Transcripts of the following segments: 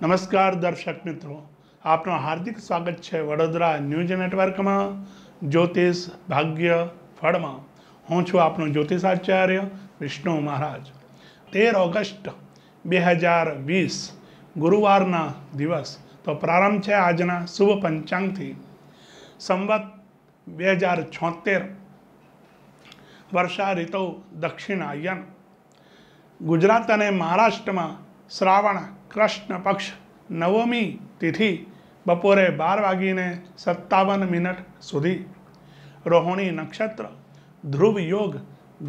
નમસ્કાર દર્શક મિત્રો આપનો હાર્દિક સ્વાગત છે વડોદરા ન્યૂઝ નેટવર્કમાં જ્યોતિષ ભાગ્ય ફળમાં હું છું આપનો જ્યોતિષાચાર્ય વિષ્ણુ મહારાજ તેર ઓગસ્ટ બે હજાર વીસ ગુરુવારના દિવસ તો પ્રારંભ છે આજના શુભ પંચાંગથી સંવત બે હજાર છોતેર વર્ષા ઋતુ દક્ષિણાયન ગુજરાત અને મહારાષ્ટ્રમાં શ્રાવણ કૃષ્ણ પક્ષ નવમી તિથિ બપોરે બાર વાગીને સત્તાવન મિનિટ સુધી રોહિણી નક્ષત્ર ધ્રુવ યોગ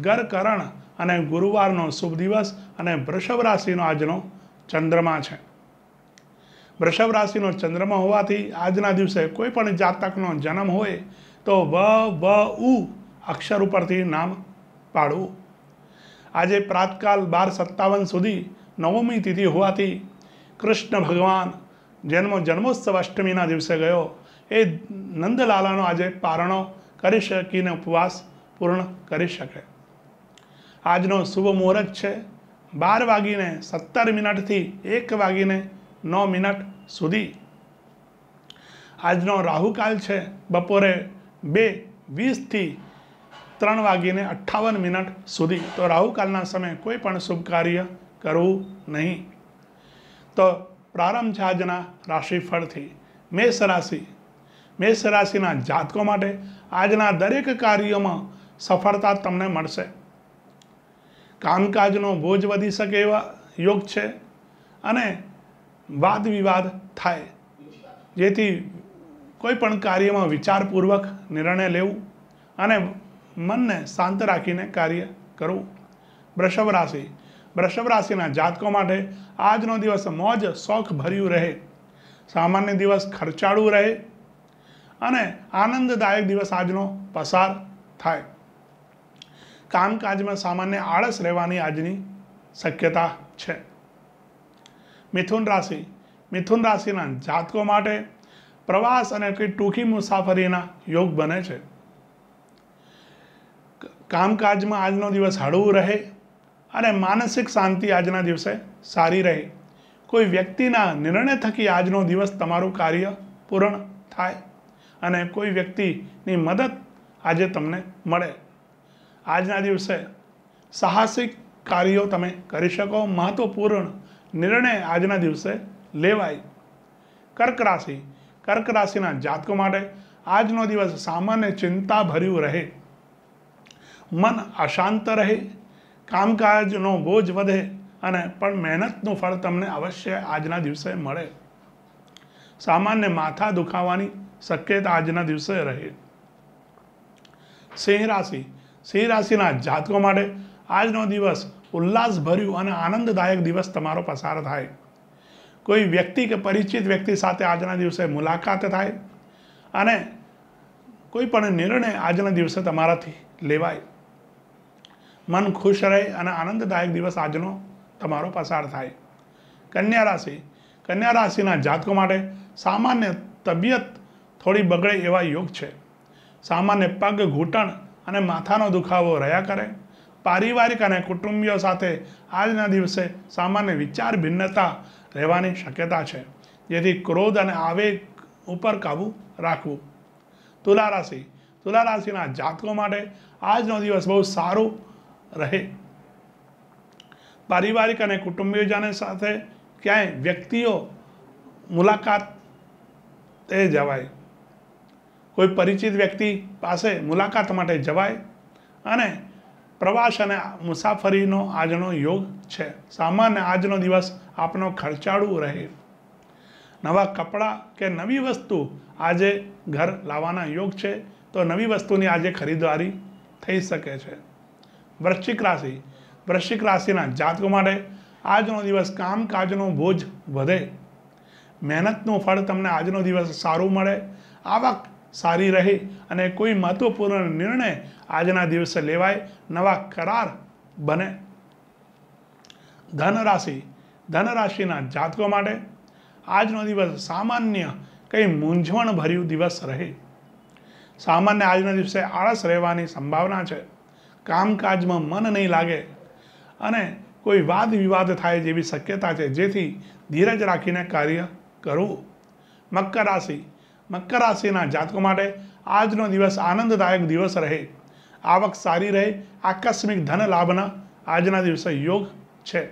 ગરકરણ અને ગુરુવારનો શુભ દિવસ અને વૃષભ રાશિનો આજનો ચંદ્રમા છે વૃષભ રાશિનો ચંદ્રમા હોવાથી આજના દિવસે કોઈ પણ જાતકનો જન્મ હોય તો વ વ ઉ અક્ષર ઉપરથી નામ પાડવું આજે પ્રાતકાલ બાર સત્તાવન સુધી નવમી તિથિ હોવાથી કૃષ્ણ ભગવાન જેનો જન્મોત્સવ અષ્ટમીના દિવસે ગયો એ નંદલાલાનો આજે પારણો કરી શકીને ઉપવાસ પૂર્ણ કરી શકે આજનો શુભ મુહૂર્ત છે બાર વાગીને સત્તર મિનિટથી એક વાગીને નવ મિનિટ સુધી આજનો રાહુકાલ છે બપોરે બે વીસથી ત્રણ વાગીને અઠ્ઠાવન મિનિટ સુધી તો રાહુકાલના સમયે કોઈ પણ શુભ કાર્ય કરવું નહીં તો પ્રારંભ છે આજના રાશિફળથી મેષ રાશિ મેષ રાશિના જાતકો માટે આજના દરેક કાર્યોમાં સફળતા તમને મળશે કામકાજનો બોજ વધી શકે એવા યોગ છે અને વાદ વિવાદ થાય જેથી કોઈ પણ કાર્યમાં વિચારપૂર્વક નિર્ણય લેવું અને મનને શાંત રાખીને કાર્ય કરવું વૃષભ રાશિ વૃષભ રાશિના જાતકો માટે આજનો દિવસ મોજ શોખ ભર્યું રહે સામાન્ય દિવસ ખર્ચાળું રહે અને આનંદદાયક દિવસ આજનો પસાર થાય કામકાજમાં સામાન્ય આળસ રહેવાની આજની શક્યતા છે મિથુન રાશિ મિથુન રાશિના જાતકો માટે પ્રવાસ અને એટલી ટૂંકી મુસાફરીના યોગ બને છે કામકાજમાં આજનો દિવસ હળવું રહે અને માનસિક શાંતિ આજના દિવસે સારી રહે કોઈ વ્યક્તિના નિર્ણય થકી આજનો દિવસ તમારું કાર્ય પૂર્ણ થાય અને કોઈ વ્યક્તિની મદદ આજે તમને મળે આજના દિવસે સાહસિક કાર્યો તમે કરી શકો મહત્વપૂર્ણ નિર્ણય આજના દિવસે લેવાય કર્ક રાશિ કર્ક રાશિના જાતકો માટે આજનો દિવસ સામાન્ય ચિંતા ભર્યું રહે મન અશાંત રહે કામકાજનો બોજ વધે અને પણ મહેનતનું ફળ તમને અવશ્ય આજના દિવસે મળે સામાન્ય માથા દુખાવાની શક્યતા આજના દિવસે રહે સિંહ રાશિ સિંહ રાશિના જાતકો માટે આજનો દિવસ ઉલ્લાસભર્યું અને આનંદદાયક દિવસ તમારો પસાર થાય કોઈ વ્યક્તિ કે પરિચિત વ્યક્તિ સાથે આજના દિવસે મુલાકાત થાય અને કોઈ પણ નિર્ણય આજના દિવસે તમારાથી લેવાય મન ખુશ રહે અને આનંદદાયક દિવસ આજનો તમારો પસાર થાય કન્યા રાશિ કન્યા રાશિના જાતકો માટે સામાન્ય તબિયત થોડી બગડે એવા યોગ છે સામાન્ય પગ ઘૂંટણ અને માથાનો દુખાવો રહ્યા કરે પારિવારિક અને કુટુંબીઓ સાથે આજના દિવસે સામાન્ય વિચાર ભિન્નતા રહેવાની શક્યતા છે જેથી ક્રોધ અને આવેગ ઉપર કાબૂ રાખવું તુલા રાશિ તુલા રાશિના જાતકો માટે આજનો દિવસ બહુ સારું રહે પારિવારિક અને કુટુંબીઓજાને સાથે ક્યાંય વ્યક્તિઓ મુલાકાત તે જવાય કોઈ પરિચિત વ્યક્તિ પાસે મુલાકાત માટે જવાય અને પ્રવાસ અને મુસાફરીનો આજનો યોગ છે સામાન્ય આજનો દિવસ આપનો ખર્ચાળું રહે નવા કપડાં કે નવી વસ્તુ આજે ઘર લાવવાના યોગ છે તો નવી વસ્તુની આજે ખરીદવારી થઈ શકે છે વૃશ્ચિક રાશિ વૃશ્ચિક રાશિના જાતકો માટે આજનો દિવસ કામકાજનો બોજ વધે મહેનતનું ફળ તમને આજનો દિવસ સારું મળે આવક સારી રહે અને કોઈ મહત્વપૂર્ણ નિર્ણય આજના દિવસે લેવાય નવા કરાર બને ધનરાશિ ધનરાશિના જાતકો માટે આજનો દિવસ સામાન્ય કંઈ મૂંઝવણ ભર્યું દિવસ રહે સામાન્ય આજના દિવસે આળસ રહેવાની સંભાવના છે કામકાજમાં મન ન લાગે અને કોઈ વાદ વિવાદ થાય જેવી શક્યતા છે જેથી ધીરજ રાખીને કાર્ય કરો મકર રાશિ મકર રાશિના જાતકો માટે આજનો દિવસ આનંદદાયક દિવસ રહે આવક સારી રહે આકસ્મિક ધન લાભના આજના દિવસે યોગ છે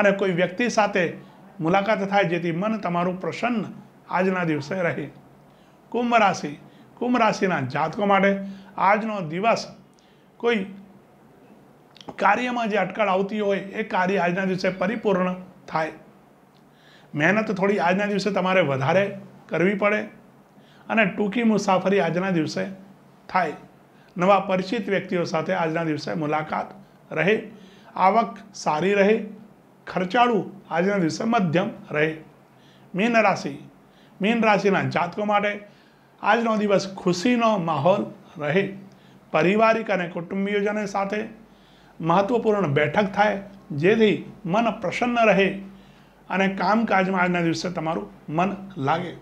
અને કોઈ વ્યક્તિ સાથે મુલાકાત થાય જેથી મન તમારું પ્રસન્ન આજના દિવસે રહે કુંભ રાશિ કુંભ રાશિના જાતકો માટે આજનો દિવસ કોઈ કાર્યમાં જે અટકળ આવતી હોય એ કાર્ય આજના દિવસે પરિપૂર્ણ થાય મહેનત થોડી આજના દિવસે તમારે વધારે કરવી પડે અને ટૂંકી મુસાફરી આજના દિવસે થાય નવા પરિચિત વ્યક્તિઓ સાથે આજના દિવસે મુલાકાત રહે આવક સારી રહે ખર્ચાળું આજના દિવસે મધ્યમ રહે મીન રાશિ મીન રાશિના જાતકો માટે આજનો દિવસ ખુશીનો માહોલ રહે પારિવારિક અને કુટુંબીયોજનો સાથે મહત્ત્વપૂર્ણ બેઠક થાય જેથી મન પ્રસન્ન રહે અને કામકાજમાં આજના દિવસે તમારું મન લાગે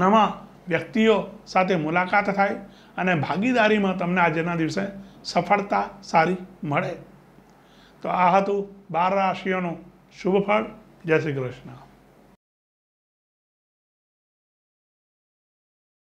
નવા વ્યક્તિઓ સાથે મુલાકાત થાય અને ભાગીદારીમાં તમને આજના દિવસે સફળતા સારી મળે તો આ હતું બાર રાશિઓનું શુભ ફળ જય શ્રી કૃષ્ણ